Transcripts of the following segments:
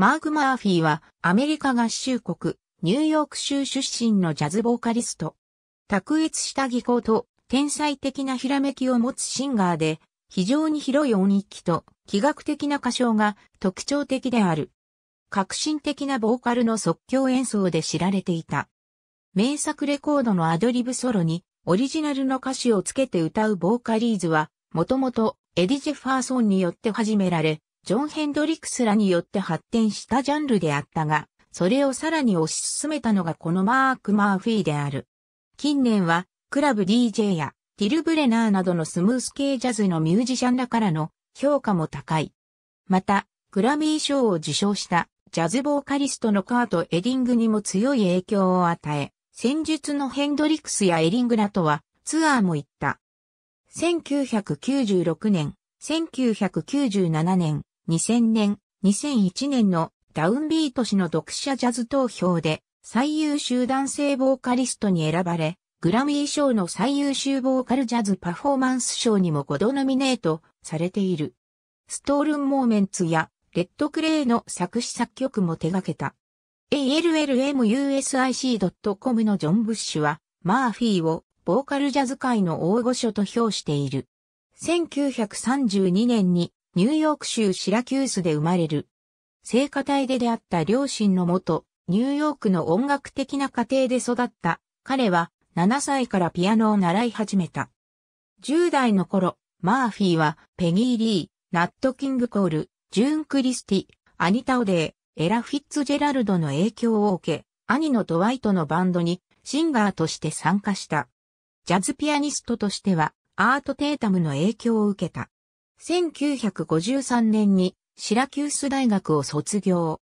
マーク・マーフィーはアメリカ合衆国、ニューヨーク州出身のジャズボーカリスト。卓越した技巧と天才的なひらめきを持つシンガーで、非常に広い音域と気学的な歌唱が特徴的である。革新的なボーカルの即興演奏で知られていた。名作レコードのアドリブソロにオリジナルの歌詞をつけて歌うボーカリーズは、もともとエディ・ジェファーソンによって始められ、ジョン・ヘンドリクスらによって発展したジャンルであったが、それをさらに推し進めたのがこのマーク・マーフィーである。近年は、クラブ DJ やティル・ブレナーなどのスムース系ジャズのミュージシャンらからの評価も高い。また、グラミー賞を受賞したジャズボーカリストのカート・エディングにも強い影響を与え、戦術のヘンドリクスやエリングらとはツアーも行った。1996年、1997年、2000年、2001年のダウンビート氏の読者ジャズ投票で最優秀男性ボーカリストに選ばれ、グラミー賞の最優秀ボーカルジャズパフォーマンス賞にも5度ノミネートされている。ストールンモーメンツやレッドクレイの作詞作曲も手掛けた。ALLMUSIC.com のジョン・ブッシュは、マーフィーをボーカルジャズ界の大御所と評している。1932年にニューヨーク州シラキュースで生まれる。聖歌隊で出会った両親のもと、ニューヨークの音楽的な家庭で育った。彼は7歳からピアノを習い始めた。10代の頃、マーフィーはペギー・リー、ナット・キング・コール、ジューン・クリスティ、アニタ・オデー、エラ・フィッツジェラルドの影響を受け、兄のドワイトのバンドにシンガーとして参加した。ジャズピアニストとしてはアート・テータムの影響を受けた。1953年にシラキュース大学を卒業。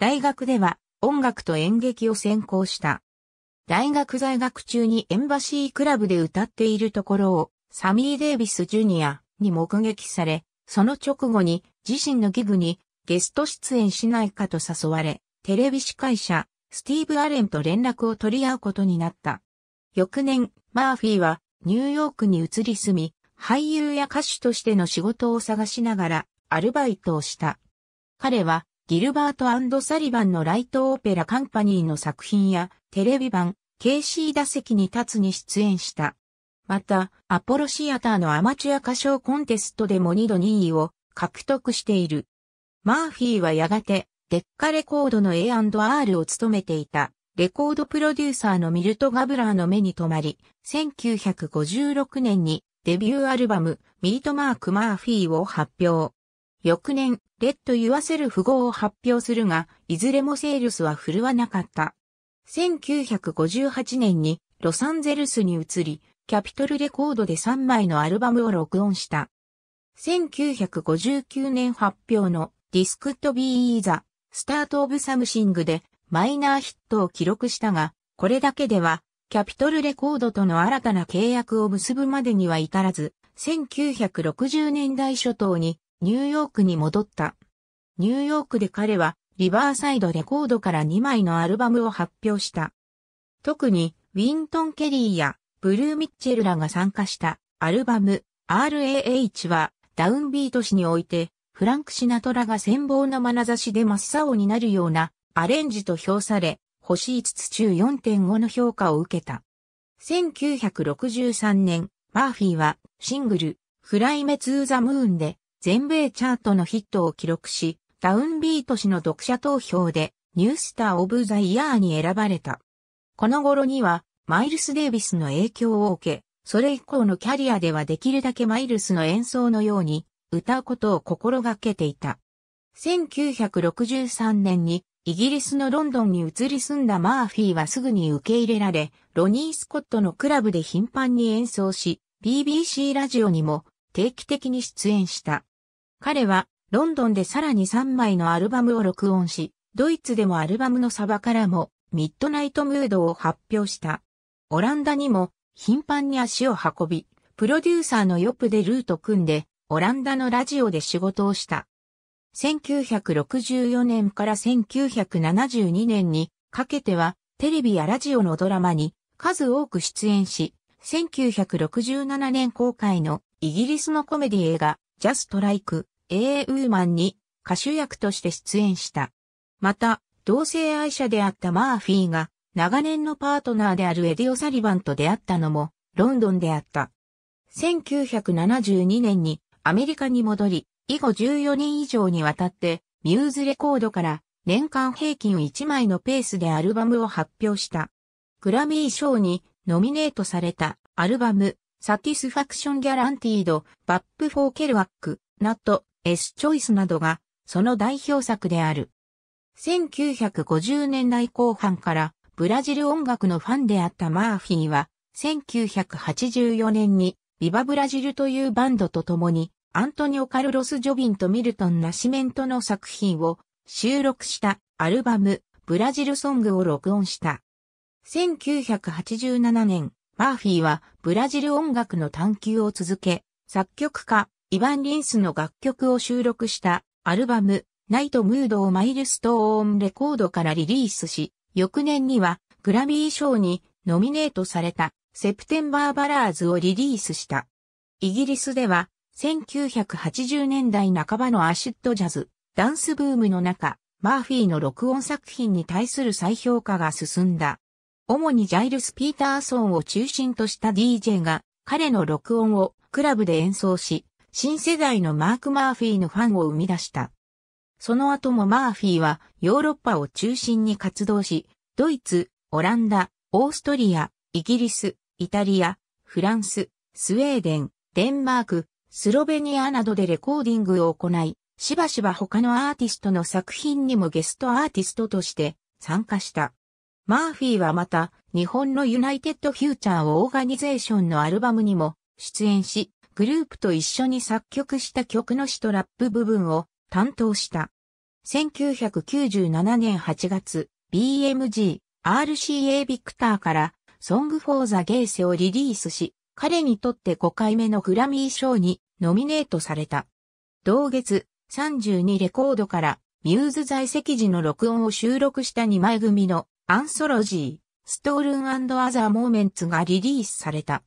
大学では音楽と演劇を専攻した。大学在学中にエンバシークラブで歌っているところをサミー・デイビス・ジュニアに目撃され、その直後に自身のギグにゲスト出演しないかと誘われ、テレビ司会者スティーブ・アレンと連絡を取り合うことになった。翌年、マーフィーはニューヨークに移り住み、俳優や歌手としての仕事を探しながらアルバイトをした。彼はギルバートサリバンのライトオペラカンパニーの作品やテレビ版 KC 打席に立つに出演した。また、アポロシアターのアマチュア歌唱コンテストでも2度2位を獲得している。マーフィーはやがて、デッカレコードの A&R を務めていた、レコードプロデューサーのミルト・ガブラーの目に留まり、1956年にデビューアルバム、ミートマーク・マーフィーを発表。翌年、レッド・ユアセル符号を発表するが、いずれもセールスは振るわなかった。1958年にロサンゼルスに移り、キャピトルレコードで3枚のアルバムを録音した。1959年発表のディスクト・ビーザ、スタートオブサムシングでマイナーヒットを記録したが、これだけではキャピトルレコードとの新たな契約を結ぶまでには至らず、1960年代初頭にニューヨークに戻った。ニューヨークで彼はリバーサイドレコードから2枚のアルバムを発表した。特にウィントン・ケリーやブルー・ミッチェルらが参加したアルバム RAH はダウンビート誌においてフランク・シナトラが羨望の眼差しで真っ青になるようなアレンジと評され、星5つ中4.5の評価を受けた。1963年、マーフィーはシングル、フライメツーザムーンで全米チャートのヒットを記録し、ダウンビート氏の読者投票でニュースターオブザイヤーに選ばれた。この頃にはマイルス・デイビスの影響を受け、それ以降のキャリアではできるだけマイルスの演奏のように歌うことを心がけていた。1963年にイギリスのロンドンに移り住んだマーフィーはすぐに受け入れられ、ロニー・スコットのクラブで頻繁に演奏し、BBC ラジオにも定期的に出演した。彼はロンドンでさらに3枚のアルバムを録音し、ドイツでもアルバムのサバからもミッドナイトムードを発表した。オランダにも頻繁に足を運び、プロデューサーのヨップでルート組んで、オランダのラジオで仕事をした。1964年から1972年にかけてはテレビやラジオのドラマに数多く出演し、1967年公開のイギリスのコメディ映画ジャストライク、エーウーマンに歌手役として出演した。また、同性愛者であったマーフィーが長年のパートナーであるエディオ・サリバンと出会ったのもロンドンであった。1972年にアメリカに戻り、以後14年以上にわたって、ミューズレコードから年間平均1枚のペースでアルバムを発表した。グラミー賞にノミネートされたアルバム、サティスファクションギャランティード、バップフォーケルワック、ナット、エスチョイスなどが、その代表作である。1950年代後半からブラジル音楽のファンであったマーフィーは1984年にビバブラジルというバンドと共にアントニオ・カルロス・ジョビンとミルトン・ナシメントの作品を収録したアルバムブラジルソングを録音した。1987年、マーフィーはブラジル音楽の探求を続け、作曲家イヴァン・リンスの楽曲を収録したアルバムナイト・ムードをマイルストーンレコードからリリースし、翌年にはグラミー賞にノミネートされたセプテンバー・バラーズをリリースした。イギリスでは1980年代半ばのアシッドジャズ、ダンスブームの中、マーフィーの録音作品に対する再評価が進んだ。主にジャイルス・ピーターソンを中心とした DJ が彼の録音をクラブで演奏し、新世代のマーク・マーフィーのファンを生み出した。その後もマーフィーはヨーロッパを中心に活動し、ドイツ、オランダ、オーストリア、イギリス、イタリア、フランス、スウェーデン、デンマーク、スロベニアなどでレコーディングを行い、しばしば他のアーティストの作品にもゲストアーティストとして参加した。マーフィーはまた、日本のユナイテッドフューチャーオーガニゼーションのアルバムにも出演し、グループと一緒に作曲した曲の詩とラップ部分を担当した。1997年8月、BMG、RCA ビクターから、ソングフォーザゲーセをリリースし、彼にとって5回目のグラミー賞にノミネートされた。同月、32レコードからミューズ在籍時の録音を収録した2枚組のアンソロジー、ストールンアザーモーメンツがリリースされた。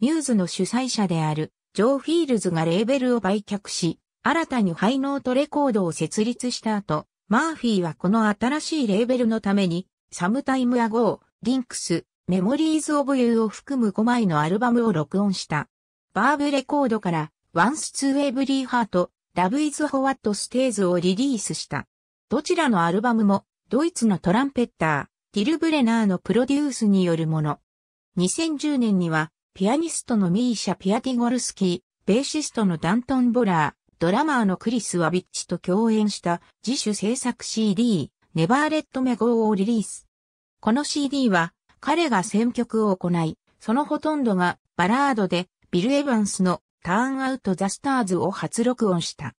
ミューズの主催者であるジョー・フィールズがレーベルを売却し、新たにハイノートレコードを設立した後、マーフィーはこの新しいレーベルのために、サムタイムアゴー、リンクス、メモリーズ・オブ・ユーを含む5枚のアルバムを録音した。バーブレコードから Once to Every Heart、Love is w ズ a t Stays をリリースした。どちらのアルバムもドイツのトランペッター、ティル・ブレナーのプロデュースによるもの。2010年にはピアニストのミーシャ・ピアティゴルスキー、ベーシストのダントン・ボラー、ドラマーのクリス・ワビッチと共演した自主制作 CD、ネバーレット・メゴーをリリース。この CD は彼が選曲を行い、そのほとんどがバラードでビル・エヴァンスのターンアウト・ザ・スターズを初録音した。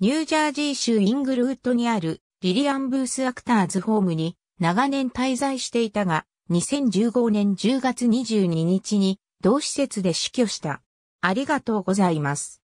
ニュージャージー州イングルウッドにあるリリアン・ブース・アクターズ・ホームに長年滞在していたが、2015年10月22日に同施設で死去した。ありがとうございます。